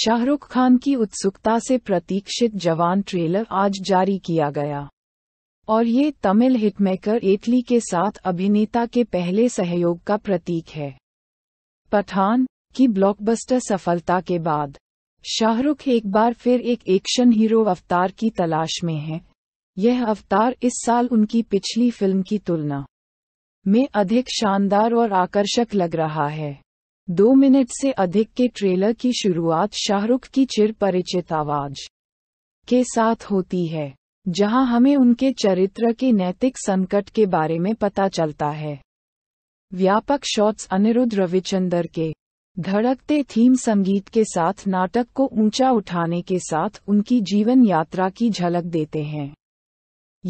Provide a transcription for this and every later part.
शाहरुख खान की उत्सुकता से प्रतीक्षित जवान ट्रेलर आज जारी किया गया और ये तमिल हिटमेकर एटली के साथ अभिनेता के पहले सहयोग का प्रतीक है पठान की ब्लॉकबस्टर सफलता के बाद शाहरुख एक बार फिर एक एक्शन हीरो अवतार की तलाश में है यह अवतार इस साल उनकी पिछली फिल्म की तुलना में अधिक शानदार और आकर्षक लग रहा है दो मिनट से अधिक के ट्रेलर की शुरुआत शाहरुख की चिर परिचित आवाज के साथ होती है जहां हमें उनके चरित्र के नैतिक संकट के बारे में पता चलता है व्यापक शॉट्स अनिरुद्ध रविचंदर के धड़कते थीम संगीत के साथ नाटक को ऊंचा उठाने के साथ उनकी जीवन यात्रा की झलक देते हैं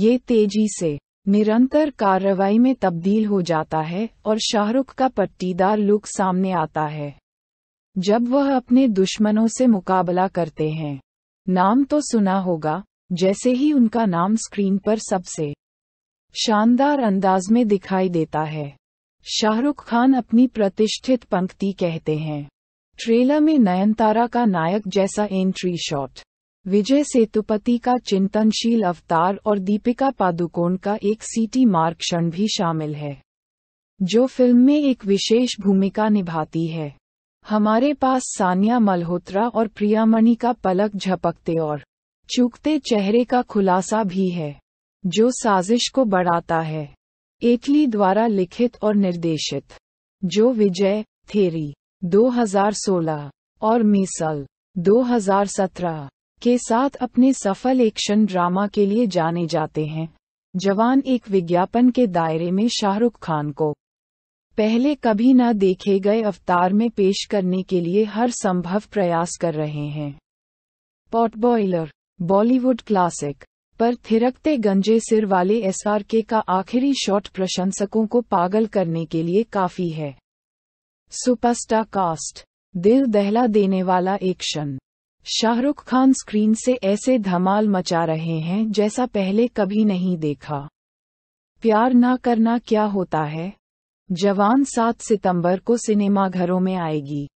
ये तेजी से निरंतर कार्रवाई में तब्दील हो जाता है और शाहरुख का पट्टीदार लुक सामने आता है जब वह अपने दुश्मनों से मुकाबला करते हैं नाम तो सुना होगा जैसे ही उनका नाम स्क्रीन पर सबसे शानदार अंदाज में दिखाई देता है शाहरुख खान अपनी प्रतिष्ठित पंक्ति कहते हैं ट्रेलर में नयनतारा का नायक जैसा एंट्री शॉट विजय सेतुपति का चिंतनशील अवतार और दीपिका पादुकोण का एक सीटी मार्क क्षण भी शामिल है जो फिल्म में एक विशेष भूमिका निभाती है हमारे पास सानिया मल्होत्रा और प्रियामणि का पलक झपकते और चूकते चेहरे का खुलासा भी है जो साजिश को बढ़ाता है एटली द्वारा लिखित और निर्देशित जो विजय थेरी 2016 और मिसल 2017 के साथ अपने सफल एक्शन ड्रामा के लिए जाने जाते हैं जवान एक विज्ञापन के दायरे में शाहरुख खान को पहले कभी न देखे गए अवतार में पेश करने के लिए हर संभव प्रयास कर रहे हैं पॉट बॉयलर बॉलीवुड क्लासिक पर थिरकते गंजे सिर वाले एसआरके का आखिरी शॉट प्रशंसकों को पागल करने के लिए काफी है सुपरस्टार कास्ट दिल दहला देने वाला एक्शन शाहरुख खान स्क्रीन से ऐसे धमाल मचा रहे हैं जैसा पहले कभी नहीं देखा प्यार ना करना क्या होता है जवान 7 सितंबर को सिनेमाघरों में आएगी